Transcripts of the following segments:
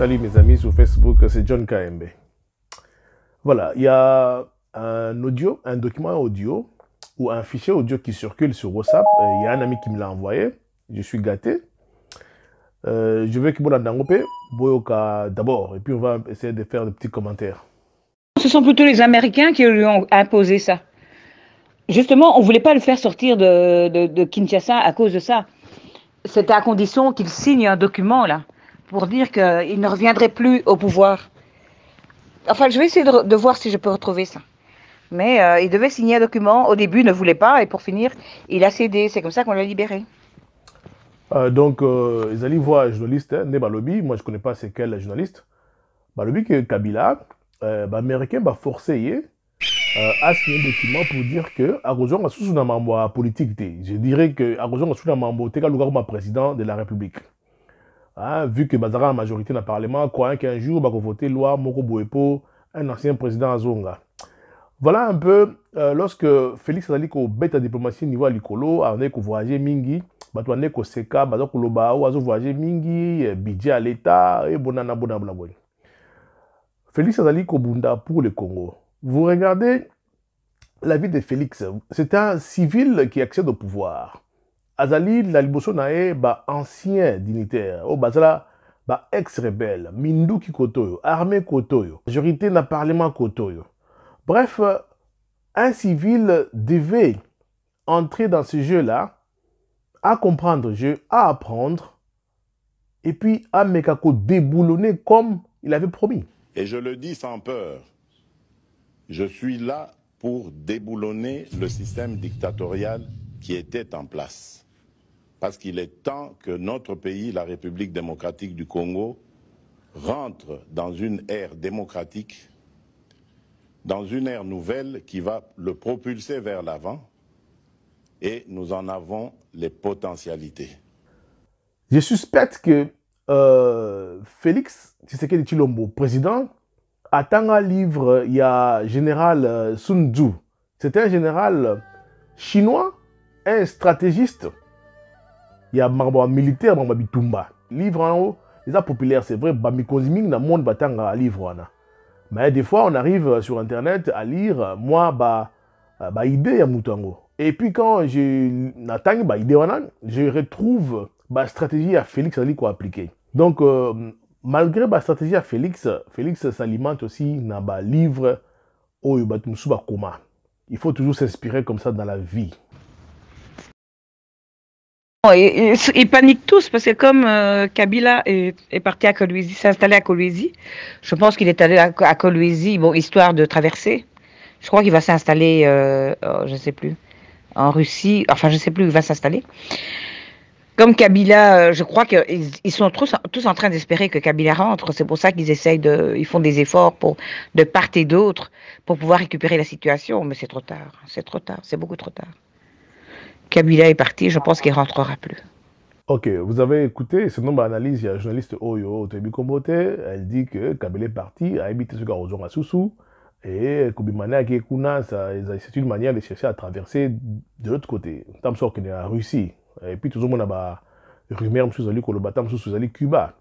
Salut mes amis sur Facebook, c'est John KMB. Voilà, il y a un audio, un document audio ou un fichier audio qui circule sur WhatsApp. Euh, il y a un ami qui me l'a envoyé. Je suis gâté. Euh, je vais que Boyoka d'abord, et puis on va essayer de faire des petits commentaires. Ce sont plutôt les Américains qui lui ont imposé ça. Justement, on ne voulait pas le faire sortir de, de, de Kinshasa à cause de ça. C'était à condition qu'il signe un document, là pour dire qu'il ne reviendrait plus au pouvoir. Enfin, je vais essayer de, voir si je peux retrouver ça. Mais euh, il devait signer un document. Au début, il ne voulait pas. Et pour finir, il a cédé. C'est comme ça qu'on l'a libéré. Euh, donc, euh, ils allaient voir un journaliste, hein, Moi, je ne connais pas c'est quel journaliste. Balobi, qui Kabila, euh, bah, américain, va bah, forcé à euh, signer un document pour dire que a sous un politique. Je dirais que Arozon a sous un membre, président de la République. Ah, vu que bazara la majorité dans le Parlement, croyant qu'un jour, va voter loi Moko Boepo, un ancien président Azonga. Voilà un peu, euh, lorsque Félix Azali ko bête diplomatie niveau à l'Ikolo, a on voyager mingi, bato a ko seka, bato ko ou a voyager mingi, eh, budget à l'État, et eh, bonana bonana bonana. Félix Azali ko bunda pour le Congo. Vous regardez la vie de Félix, c'est un civil qui accède au pouvoir azali la liboso na ba ancien dignitaire oyo oh, bazala ex-rebelle, minduki kotoyo», oyo armé kotoyo, majorité na parlement kotoyo. bref un civil devait entrer dans ce jeu-là, à comprendre le jeu, à apprendre, et puis à Mekako déboulonner comme il avait promis. Et je le dis sans peur, je suis là pour déboulonner le système dictatorial qui était en place parce qu'il est temps que notre pays, la République démocratique du Congo, rentre dans une ère démocratique, dans une ère nouvelle qui va le propulser vers l'avant, et nous en avons les potentialités. Je suspecte que euh, Félix Tshisekedi Chilombo, président, attend un livre, il y a général euh, Sun Tzu. C'était un général chinois, un stratégiste il y a beaucoup de militaire makambo bitumba livre les populaire c'est vrai na monde livre wana mais des fois on arrive euh, sur internet à lire euh, moi ba, euh, ba idée ya et puis quand je natangi ba idée wana je retrouve ba stratégie à félix quoi appliquer donc malgré ba stratégie à félix félix s'alimente aussi na ba livre oyo a il faut toujours s'inspirer comme ça dans la vie ils, paniquent tous parce que comme euh, Kabila est, parti à Coluisie, s'est installé à Coluisie, je pense qu'il est allé à, à, bon, histoire de traverser. Je crois qu'il va s'installer, euh, oh, je ne sais plus, en Russie, enfin je ne sais plus où il va s'installer. Comme Kabila, euh, je crois qu'ils ils sont tous, tous, en train d'espérer que Kabila rentre. C'est pour ça qu'ils essayent de, ils font des efforts pour, de part et d'autre pour pouvoir récupérer la situation. Mais c'est trop tard, c'est trop tard, c'est beaucoup trop tard. Kabila est parti, je pense qu'il ne rentrera plus. Ok, vous avez écouté, selon ma analyse, il y a un journaliste Oyo Tebikomote, elle dit que Kabila est parti, a habité ce à Soussou, et dit que c'est une manière de chercher à traverser de l'autre côté, tant est la Russie, et puis tout le monde a des rumeurs, M. Zali Kolobata, M. Zali Cuba.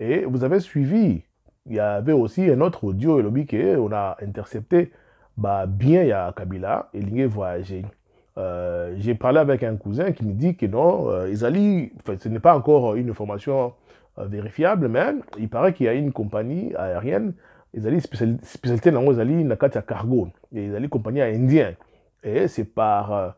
Et vous avez suivi, il y avait aussi un autre audio, et on a intercepté, bah, bien il y a Kabila, et il y a voyagé. Euh, j'ai parlé avec un cousin qui me dit que non, euh, Isali, ce n'est pas encore une information euh, vérifiable, mais il paraît qu'il y a une compagnie aérienne, Isali, spécialité dans Isali, Nakata Cargo, et Isali, compagnie indienne. Et c'est par euh,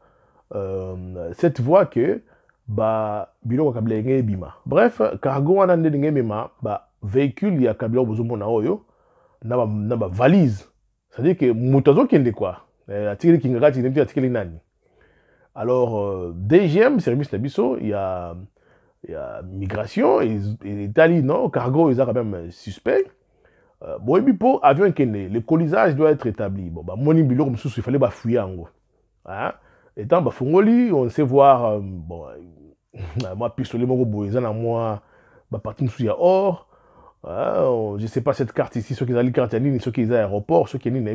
euh, cette voie que bah, biloko kabila yenge bref cargo wana nde ndenge emema ba véhicule ya kabila oyo bozomona oyo na na ba c'est-à-dire que moto Kende quoi, atikeli kinga kati la atikeli nani alors, euh, deuxième service Nabiso, il y a, il y a migration, et, et Italie, non, cargo, ils ont quand même suspect. Euh, bon, et puis pour avion le colisage doit être établi. Bon, bah, moni bilo, comme il fallait bah, fouiller en gros. Hein? et tant bah, fongoli, on sait voir, euh, bon, bah, moi, pistolet, mon gros, ils ont moi, bah, partout, il y a or. Hein? Je sais pas cette carte ici, ceux qui ont les cartes à ligne, ceux qui ont l'aéroport, ceux qui ont une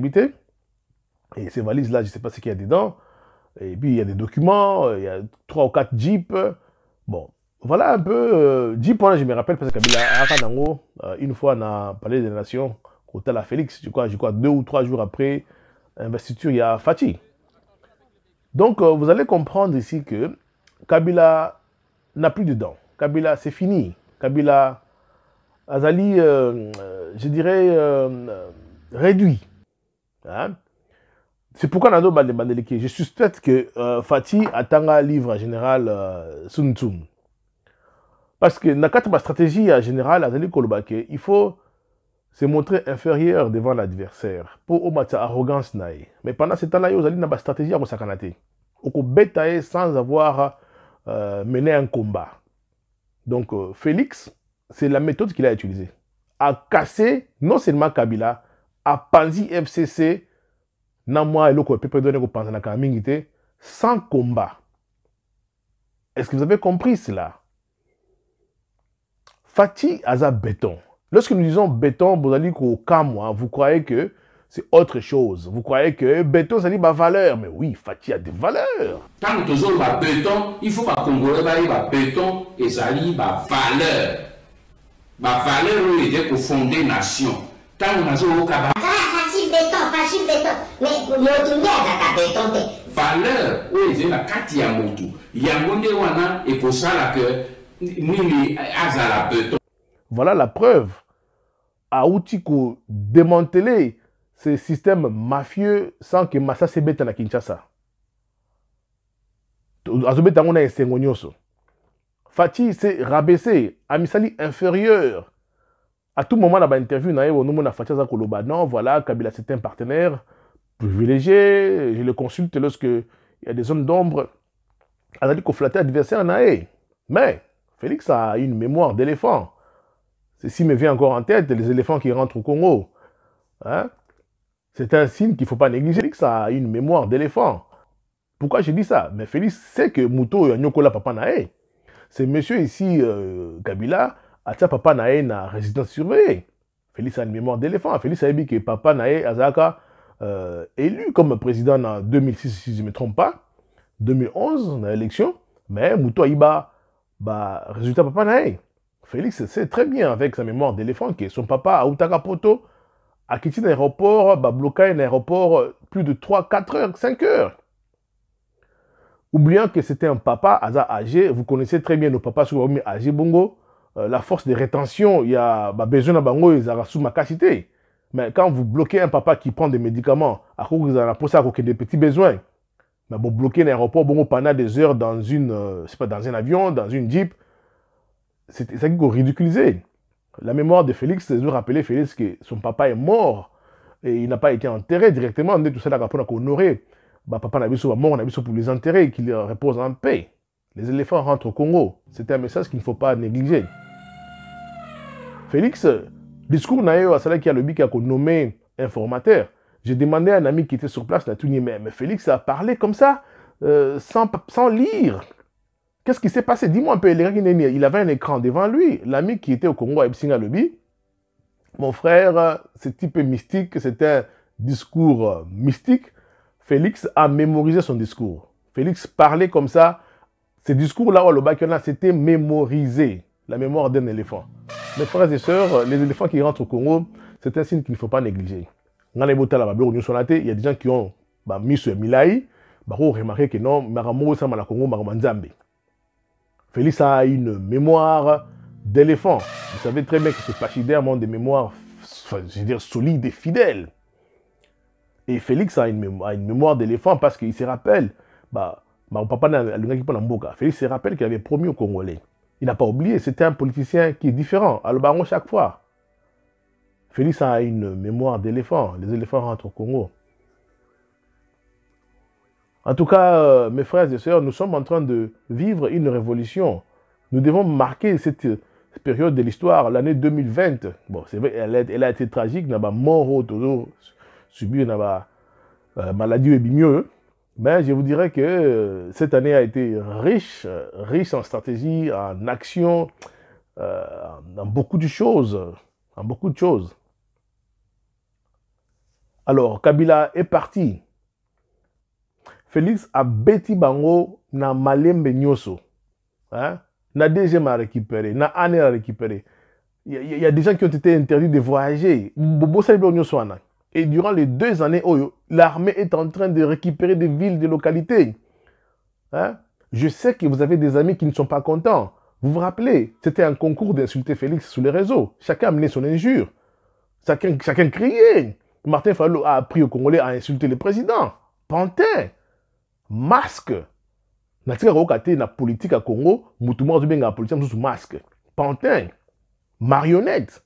Et ces valises-là, je sais pas ce qu'il y a dedans. Et puis, il y a des documents, euh, il y a trois ou quatre jeeps. Bon, voilà un peu. 10 euh, hein, je me rappelle, parce que Kabila haut euh, une fois, on a parlé des nations, côté la Félix, je crois, je crois, deux ou trois jours après investiture, il y a Fatih. Donc, vous allez comprendre ici que Kabila n'a plus de dents. Kabila, c'est fini. Kabila, Azali, je dirais, réduit. Hein? C'est pourquoi Nando suis je suspecte que euh, Fatih attend un livre à général euh, Sun Tzu. Parce que dans ma stratégie à général, il faut se montrer inférieur devant l'adversaire pour omettre arrogance. Mais pendant ce temps-là, il y a une stratégie à faut Au bêtae sans avoir euh, mené un combat. Donc euh, Félix, c'est la méthode qu'il a utilisée. A cassé non seulement Kabila, a panzi FCC, na mwa eloko epepe na kopanzanaka mingi te sans combat est-ce que vous avez compris cela Fatih aza béton lorsque nous disons béton bozali kokamwa vous croyez que c'est autre chose vous croyez que béton ça dit ba valeur mais oui Fatih a des valeurs tant toujours ma béton il faut pas congolais ba béton et ça dit ba valeur ma valeur est de fonder nation tant nazo okaba mashine beton mais motu nde azaka beton te valeur oyo ezali na kati ya motu yango ça, la ekosalaka nini la béton. voilà la preuve auti démanteler ce système mafieux sans Massa se asebeta à kinshasa azobeta yango na esengo nyonso fati c'est rabaissé amisali inférieur à tout moment dans l'interview, on a fait ça Koloba. Non, voilà, Kabila, c'est un partenaire privilégié. Je le consulte lorsque il y a des zones d'ombre. Elle a dit qu'on adversaire Naé. Mais Félix a une mémoire d'éléphant. Ceci me vient encore en tête, les éléphants qui rentrent au Congo. Hein. C'est un signe qu'il ne faut pas négliger. Félix a une mémoire d'éléphant. Pourquoi je dis ça Mais Félix sait que Mouto et Nyokola Papa Naé, ces monsieur ici, euh, Kabila, atia ah, papa na na résidence surveillée félix a une mémoire d'éléphant félix a dit que papa na a euh, élu comme président en 2006 si je ne me trompe pas 2011 dans l'élection. mais moto bah résultat papa félix sait très bien avec sa mémoire d'éléphant que son papa à poto à quitté l'aéroport, a bah, bloqué l'aéroport euh, plus de 3 4 heures 5 heures oubliant que c'était un papa aza âgé vous connaissez très bien nos papas sur âgés, bongo euh, la force de rétention, il y a bah, besoin bango sous ma capacité. Mais quand vous bloquez un papa qui prend des médicaments, à cause a pour ça, des petits besoins, mais bon, bloquer l'aéroport bon, pendant des heures dans, une, euh, pas, dans un avion, dans une jeep, c'est ça qui est ridiculisé. La mémoire de Félix c'est de rappeler Félix que son papa est mort et il n'a pas été enterré directement. On est tout ça là pour honorer. Bah, papa n'a pas mort, on a pour les enterrer, qu'il repose en paix. Les éléphants rentrent au Congo. C'est un message qu'il ne faut pas négliger. Félix, discours le à qui a nommer nommé informateur. J'ai demandé à un ami qui était sur place, la mais, mais Félix a parlé comme ça, euh, sans, lire. Qu'est-ce qui s'est passé Dis-moi un peu, il avait un écran devant lui. L'ami qui était au Congo à le Lobby, mon frère, ce type mystique, c'était un discours euh, mystique. Félix a mémorisé son discours. Félix parlait comme ça. Ces discours-là, c'était mémorisé. La mémoire d'un éléphant. Mes frères et sœurs, les éléphants qui rentrent au Congo, c'est un signe qu'il ne faut pas négliger. Dans les il y a des gens qui ont bah, mis ce Milaï, bah, ont remarqué que non, Maramo, ça, Congo, Félix a une mémoire d'éléphant. Vous savez très bien que ces pachydermes ont des mémoires, enfin, je veux dire, solides et fidèles. Et Félix a une mémoire, d'éléphant parce qu'il se rappelle, bah, mon papa, Félix se rappelle qu'il avait promis aux Congolais il n'a pas oublié, c'était un politicien qui est différent, à le baron chaque fois. Félix a une mémoire d'éléphant. Les éléphants rentrent au Congo. En tout cas, euh, mes frères et sœurs, nous sommes en train de vivre une révolution. Nous devons marquer cette période de l'histoire, l'année 2020. Bon, c'est vrai, elle a, a, été tragique. Naba mort toujours subi une euh, maladie et mieux. Mais ben, je vous dirais que euh, cette année a été riche, euh, riche en stratégie, en action, euh, en beaucoup de choses, en beaucoup de choses. Alors, Kabila est parti. Félix a Betty Bango na Malembe Nyoso. Hein? Na déjà a récupéré, na Anne a récupéré. Il y, a des gens qui ont été interdits de voyager. Bobo et durant les deux années, oh, l'armée est en train de récupérer des villes, des localités. Hein? Je sais que vous avez des amis qui ne sont pas contents. Vous vous rappelez, c'était un concours d'insulter Félix sur les réseaux. Chacun amenait son injure. Chacun, chacun criait. Martin Fallot a appris aux Congolais à insulter le président. Pantin. Masque. natika kokokate la politique à congo motu la la politique un masque pantin marionnette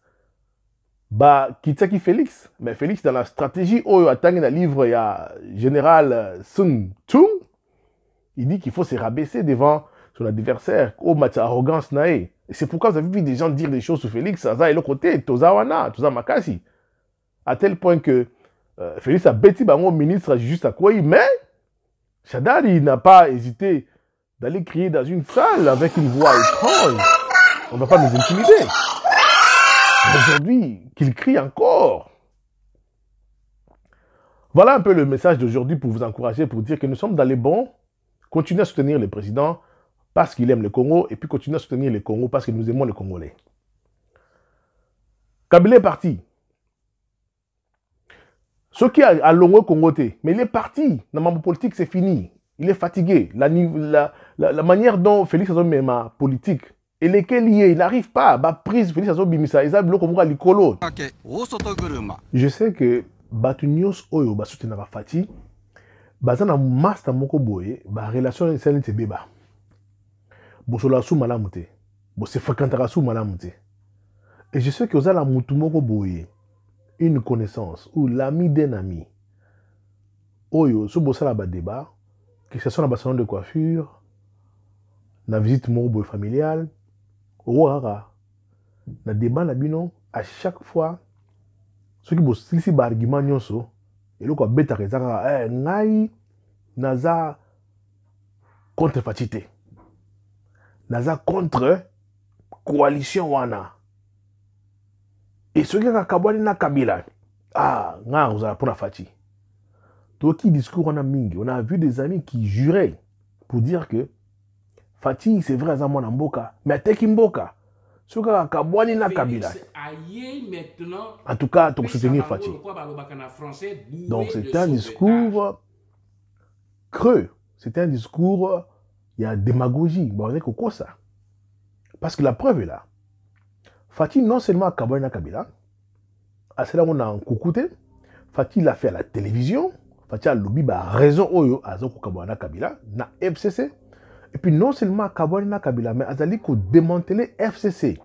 bah, qui félix mais félix dans la stratégie y oh, dans le livre a général sun tung il dit qu'il faut se rabaisser devant son adversaire oh, match arrogance nae. et c'est pourquoi vous avez vu des gens dire des choses sur félix Ça, et le côté Tozawana, toza makasi à tel point que euh, Félix a bah, mon ministre juste à il. mais shadar il n'a pas hésité d'aller crier dans une salle avec une voix étrange on ne va pas nous intimider aujourd'hui, qu'il crie encore. Voilà un peu le message d'aujourd'hui pour vous encourager, pour dire que nous sommes dans les bons. Continuez à soutenir le président parce qu'il aime le Congo et puis continuez à soutenir le Congo parce que nous aimons les Congolais. Kabila est parti. Ce qui a, a longué Congoté, mais il est parti. Dans ma politique, c'est fini. Il est fatigué. La, manière dont Félix est ma politique eleke lié il n'arrive pas ba prise félix azobimisa eza biloko moko ya likolo je sais que bato nyonso oyo basutenaka fati baza na master moko boye barelation esali neti ebeba bosololaka su malamu te bose fréquentaka su malamu te et je sais que ozala moutou moko boye une connaissance ou l'ami d'un ami oyo so bosala débat, que ce soit na salon de coiffure na visite moko boye familiale okokaka na débat na bino à chaque fois ceux qui bossent soki bosilisi baargument nyonso eloko abetaka quoi kaka eh, ngai naza contre fatité naza contre coalition wana ceux qui ont kabwani na kabila ah nga ngai akozala mpona qui toki discours a ming on a vu des amis qui juraient pour dire que fati vrai aza mwana mboka me ateki mboka soki kaka kabwani na kabila en tout cas soutenir fati donc c'est un discours creux c'est un discours il y a démagogie quoi ça parce que la preuve est là fati non seulement akabwani à kabila on a un coucoute, fati l'a fait à la télévision fati alobi bah, raison oyo aza kokabwana à kabila na fcc et puis non seulement na Kabila, mais Azali ko démanteler FCC.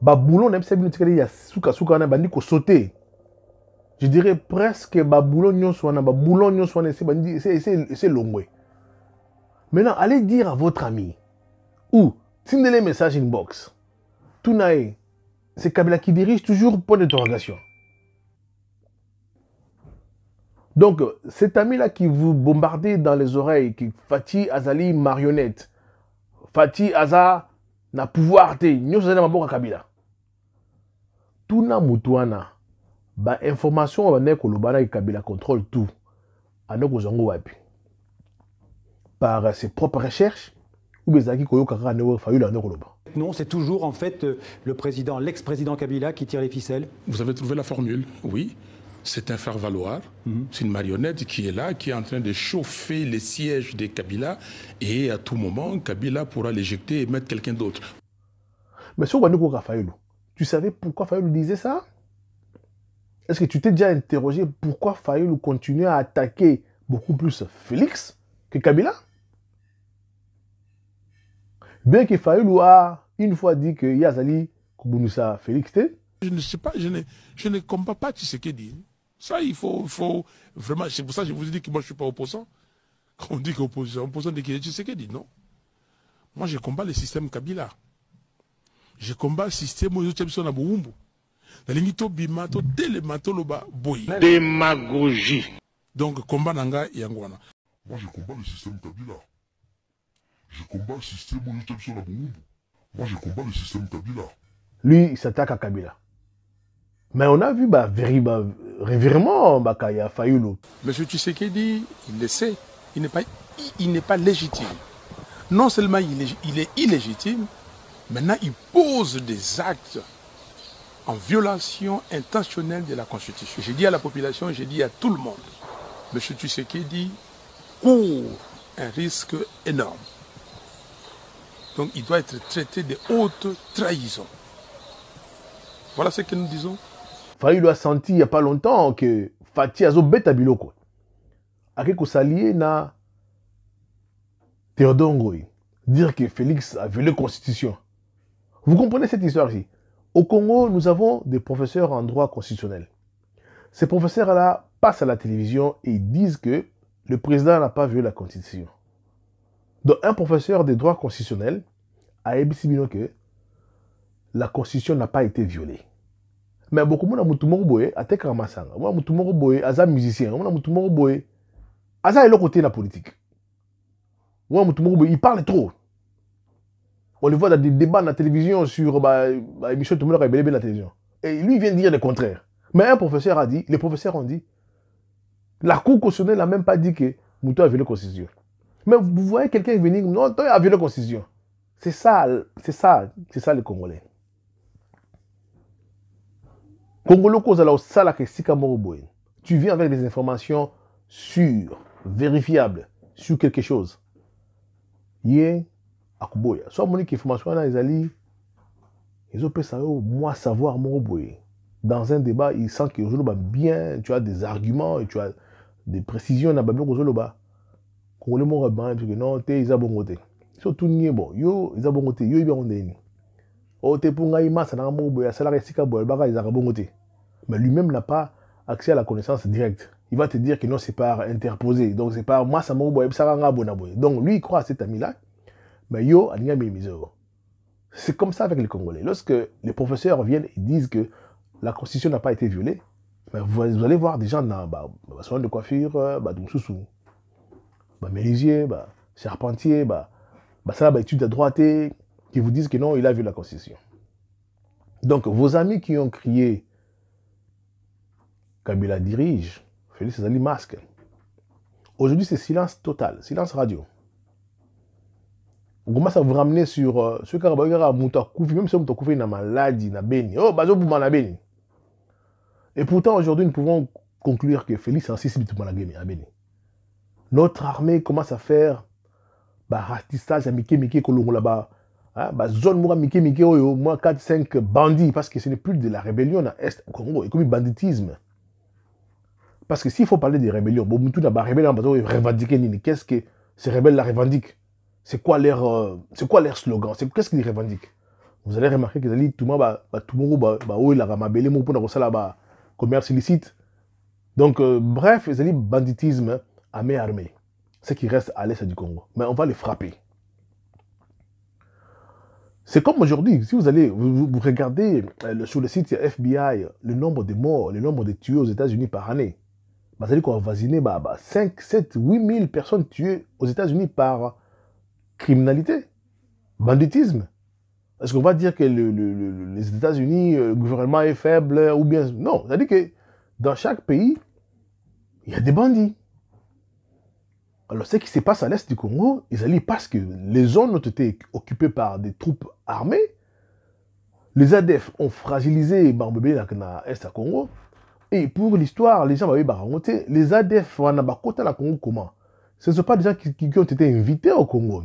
Baboulon boulon n'aime bien tirer ya souka souka na bandi ko sauter. Je dirais presque ba boulon nyon soana ba boulon nyon soana c'est c'est c'est c'est longwe. Maintenant, allez dire à votre ami ou les message inbox. Tout Tounae, c'est Kabila qui dirige toujours, point d'interrogation. Donc, cet ami-là qui vous bombardait dans les oreilles, qui Fatih Azali marionnette, Fatih Aza na pouvoir te, nyosana à kabila. Tout n'a mutuana, ba information que ne que kabila contrôle tout. Anoko de wapi. Par ses propres recherches, ou bien koyoka kaka ne fayu la Non, c'est toujours en fait euh, le président, l'ex-président Kabila qui tire les ficelles. Vous avez trouvé la formule, oui c'est un faire-valoir, mhm. c'est une marionnette qui est là, qui est en train de chauffer les sièges de Kabila, et à tout moment, Kabila pourra l'éjecter et mettre quelqu'un d'autre. Mais sur Wanouko tu savais pourquoi Fayoulou disait ça Est-ce que tu t'es déjà interrogé pourquoi Fayoulou continue à attaquer beaucoup plus Félix que Kabila Bien que Fayoulou a une fois dit que Yazali Koubounoussa Félix était. Je ne sais pas, je ne, je ne comprends pas ce qu'il dit. Ça, il faut, faut vraiment. C'est pour ça que je vous ai dit que moi, je ne suis pas opposant. Quand on dit est opposant de Kiri c'est dit non. Moi, je combats le système Kabila. Je combats le système où ils ont Bouumbu. Démagogie. donc combat Nanga et n'anga moi je combat le système kabila je combat le système oyo te biso moi je combat le système kabila lui il s'attaque à kabila mais on a vu, bah, Véry, bah, révérement, bah, a failli Monsieur Tshisekedi, il le sait, il n'est pas, il, n'est pas légitime. Non seulement il est, il est illégitime, maintenant il pose des actes en violation intentionnelle de la Constitution. J'ai dit à la population, j'ai dit à tout le monde, Monsieur Tshisekedi court un risque énorme. Donc il doit être traité de haute trahison. Voilà ce que nous disons. Fayu a senti il n'y a pas longtemps que Fatih azo biloko. Ake na Dire que Félix a violé la constitution. Vous comprenez cette histoire-ci Au Congo, nous avons des professeurs en droit constitutionnel. Ces professeurs-là passent à la télévision et disent que le président n'a pas violé la constitution. Donc un professeur de droit constitutionnel a émis que la constitution n'a pas été violée mais beaucoup motu moko boye atekaka masanga omona motu moko boye asa musicien omona motu moko boye de eloko côté la politique, omona motu moko boye il parle trop on le voit dans des débats la télévision sur Tumulo ba, bébé bien la télévision et lui il vient dire le contraire mais un professeur a dit les professeurs ont dit la cour constitutionnelle n'a même pas dit que Moutou a violé concision. mais vous voyez quelqu'un venir non toi a violé concision. c'est ça c'est ça c'est ça les congolais Kongoloko Zalao Salake Sikamoroboen, tu viens avec des informations sûres, vérifiables, sur quelque chose. Yé, Akuboya. Soit mon information là, ils ils ont moi savoir Moroboen. Dans un débat, ils sentent que Ozoloba bien, tu as des arguments, et tu as des précisions, na babio Ozoloba. Kongolé Moroboen, parce que non, t'es Isabongote. Surtout nié bon, yo Isabongote, yo Ibongote. On oh, te punga imasa na Moroboya, Salake Sikaboya, baka Isabongote mais lui-même n'a pas accès à la connaissance directe. Il va te dire que non, c'est par interposé. Donc, c'est par moi, ça m'a Donc, lui, il croit à cet ami-là. Mais yo, oh. C'est comme ça avec les Congolais. Lorsque les professeurs viennent et disent que la Constitution n'a pas été violée, vous, allez voir des gens dans le bah, bah, salon de coiffure, euh, bah, sousou bah, le bah, Charpentier, bah, bah, ça, bah, études à droite, qui vous disent que non, il a vu la Constitution. Donc, vos amis qui ont crié Kabila dirige, Félix Zali masque. Aujourd'hui, c'est silence total, silence radio. On commence à vous ramener sur euh, ce à Moutakoufi, même si Moutakoufi est maladie, na béni. Oh, bazo mal, béni. Et pourtant, aujourd'hui, nous pouvons conclure que Félix a Ansis a béni. Notre armée commence à faire bah, ratissage à Miké Miké là-bas. Hein, bah, zone Moura Miké Miké Oyo, moins 4-5 bandits, parce que ce n'est plus de la rébellion à Est au Congo, et comme banditisme. Parce que s'il faut parler des rébellion, bon, tout d'abord, qu'est-ce que ces rebelles la revendiquent C'est quoi leur, euh, slogan qu'est-ce qu'ils revendiquent Vous allez remarquer que tout le monde, bah, bah, tout le monde, bah, oh, il a ramabélé, mon pour ça là-bas, commerce illicite. Donc, euh, bref, ils dit banditisme, armée armée. Ce qui reste à l'est du Congo. Mais on va les frapper. C'est comme aujourd'hui, si vous allez, vous, regardez euh, sur le site FBI le nombre de morts, le nombre de tués aux États-Unis par année dire qu'on a ba 5 7 8 000 personnes tuées aux États-Unis par criminalité, banditisme. Est-ce qu'on va dire que les États-Unis, euh, le gouvernement est faible ou bien non C'est-à-dire que dans chaque pays, il y a des bandits. Alors, ce qui se passe à l'est du Congo, ils allaient parce que les zones ont été occupées par des troupes armées. Les ADF ont fragilisé Bambébé dans l'est du Congo. Et pour l'histoire, les gens vont raconter les ADF, la Congo, comment Ce ne sont pas des gens qui, qui, ont été invités au Congo.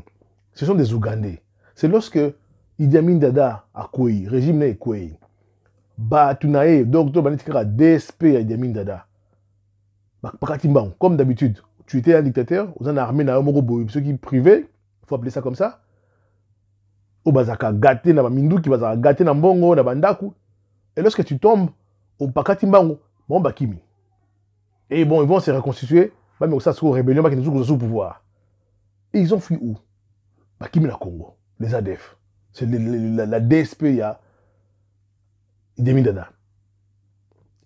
Ce sont des Ougandais. C'est lorsque Idi Amin Dada a Koué, régime né Koué, Batunae, donc DSP à Idi Amin Dada. Comme d'habitude, tu étais un dictateur, vous avez armé armée, un ceux qui privaient, il faut appeler ça comme ça. Ou bazaka gâté na mindu qui bazaka gâté na mbongo na bandaku. Et lorsque tu tombes, au Pakatimbango, bon bakimi et bon ils vont se reconstituer bah, mais ça bah, sous rébellion qui nous le pouvoir et ils ont fui où bakimi la Congo les ADF c'est la, DSP il y a Idemi Dada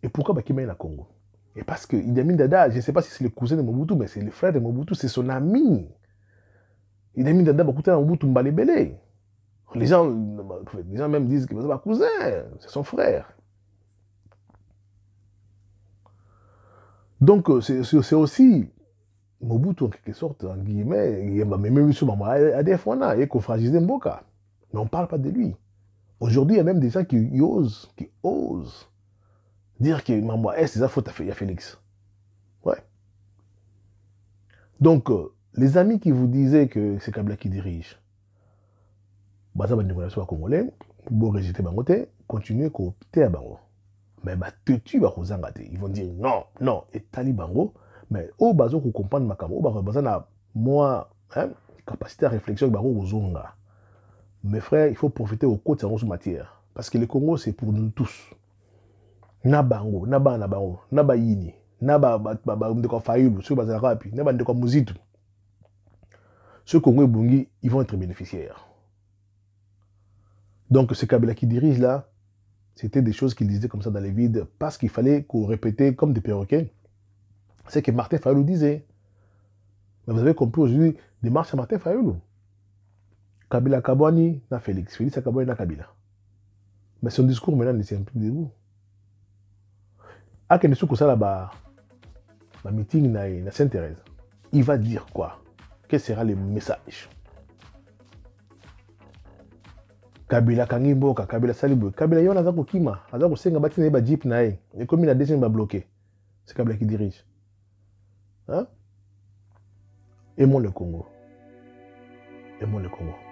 et pourquoi bakimi la Congo et parce que Idemi Dada je ne sais pas si c'est le cousin de Mobutu mais c'est le frère de Mobutu c'est son ami Idemi Dada a bah, na Mobutu mbalebele les gens, les gens même disent que c'est pas cousin, c'est son frère. Donc, euh, c'est aussi Mobutu, en quelque sorte, en guillemets, il même eu ce à des fois, il est Mboka. Mais on ne parle pas de lui. Aujourd'hui, il y a même des gens qui osent, qui osent dire que maman, est eh, c'est sa faute à Félix. Ouais. Donc, euh, les amis qui vous disaient que c'est Kabla qui dirige, bah, ça va être congolais, pour résister Bangote, continuez à coopter à Bango mais batetu bakozanga te ils vont dire non non et etali bango mais oyo baza kocomprendre makambo au baza bah, na mwa hein, capacité ya réflexion bango kozonga mes frères il faut profiter okoti yango sous matière parce que le congo c'est pour nous tous na bango na bana na bango na bayini na bandeko ya fayulu soki bazalaka wapi na bandeko ya mozitu soki congo bongi ils vont être bénéficiaires donc ce kabila qui dirige là c'était des choses qu'il disait comme ça dans les vides, parce qu'il fallait qu'on répétait comme des perroquets ce que Martin Fayoulou disait. Mais vous avez compris aujourd'hui, démarche à Martin Fayoulou. Kabila Kabouani na Félix, Félix Kabouani na Kabila. Mais son discours maintenant ne tient plus debout. À Kenesu Kosa là-bas, ma meeting na Sainte-Thérèse, il va dire quoi Quel sera le message kabila Kangimbo, kabila Salibu, kabila yona za aza kokima aza kosenga batina ba jeep na ye komi na c'est kabila qui dirige hein? aimons le congo aimons le congo